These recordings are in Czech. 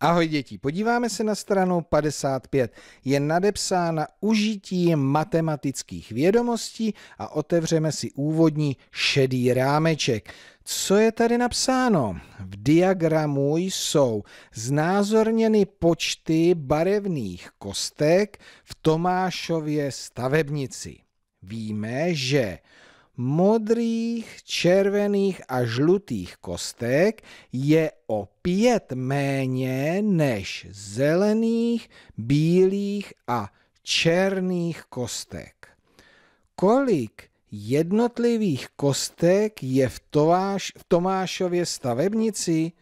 Ahoj děti, podíváme se na stranu 55. Je nadepsána užití matematických vědomostí a otevřeme si úvodní šedý rámeček. Co je tady napsáno? V diagramu jsou znázorněny počty barevných kostek v Tomášově stavebnici. Víme, že modrých, červených a žlutých kostek je o pět méně než zelených, bílých a černých kostek. Kolik jednotlivých kostek je v, Tomáš, v Tomášově stavebnici?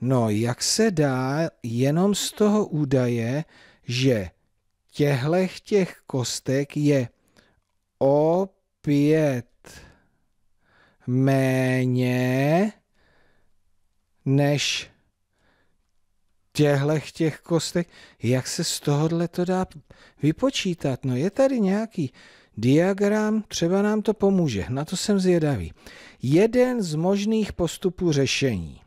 No, jak se dá jenom z toho údaje, že těhlech těch kostek je o pět méně než těchto těch kostek. Jak se z tohohle to dá vypočítat? No je tady nějaký diagram, třeba nám to pomůže. Na to jsem zvědavý. Jeden z možných postupů řešení.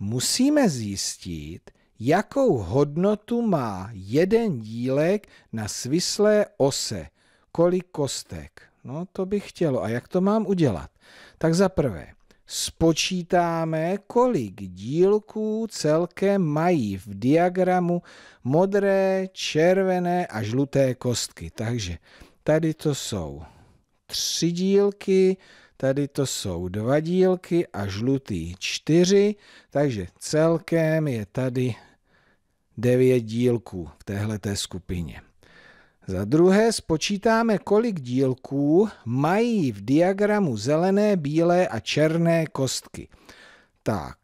Musíme zjistit, jakou hodnotu má jeden dílek na svislé ose, kolik kostek. No to bych chtělo. A jak to mám udělat? Tak za prvé, spočítáme, kolik dílků celkem mají v diagramu modré, červené a žluté kostky. Takže tady to jsou tři dílky, tady to jsou dva dílky a žlutý čtyři, takže celkem je tady devět dílků v téhleté skupině. Za druhé spočítáme, kolik dílků mají v diagramu zelené, bílé a černé kostky. Tak,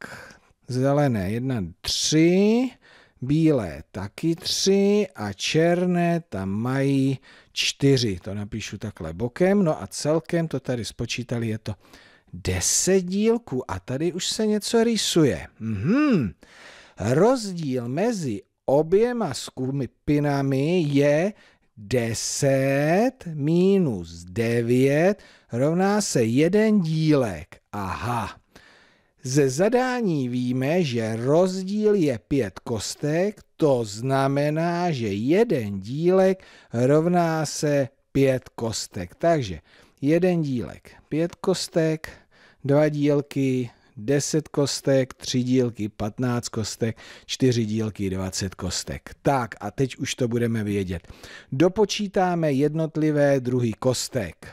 zelené 1, 3, bílé taky 3 a černé tam mají 4. To napíšu takhle bokem, no a celkem to tady spočítali, je to 10 dílků a tady už se něco rysuje. Mhm. Rozdíl mezi oběma skupinami je 10 minus 9 rovná se jeden dílek. Aha. Ze zadání víme, že rozdíl je 5 kostek, to znamená, že jeden dílek rovná se 5 kostek. Takže jeden dílek 5 kostek, dva dílky 10 kostek, 3 dílky 15 kostek, 4 dílky 20 kostek. Tak a teď už to budeme vědět. Dopočítáme jednotlivé druhý kostek.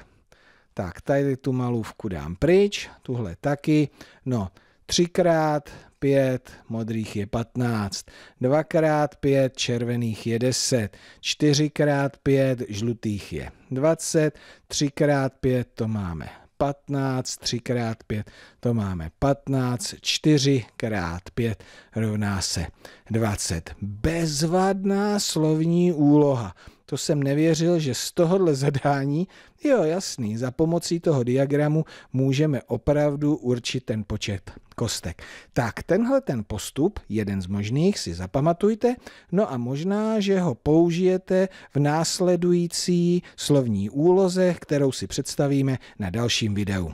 Tak, tady tu malůvku dám pryč, tuhle taky. No, 3 krát 5, modrých je 15, 2 krát 5, červených je 10, 4 krát 5, žlutých je 20, 3 krát 5, to máme 15, 3 krát 5, to máme 15, 4 krát 5 rovná se 20. Bezvadná slovní úloha. To jsem nevěřil, že z tohohle zadání, jo jasný, za pomocí toho diagramu můžeme opravdu určit ten počet kostek. Tak tenhle ten postup, jeden z možných, si zapamatujte, no a možná, že ho použijete v následující slovní úloze, kterou si představíme na dalším videu.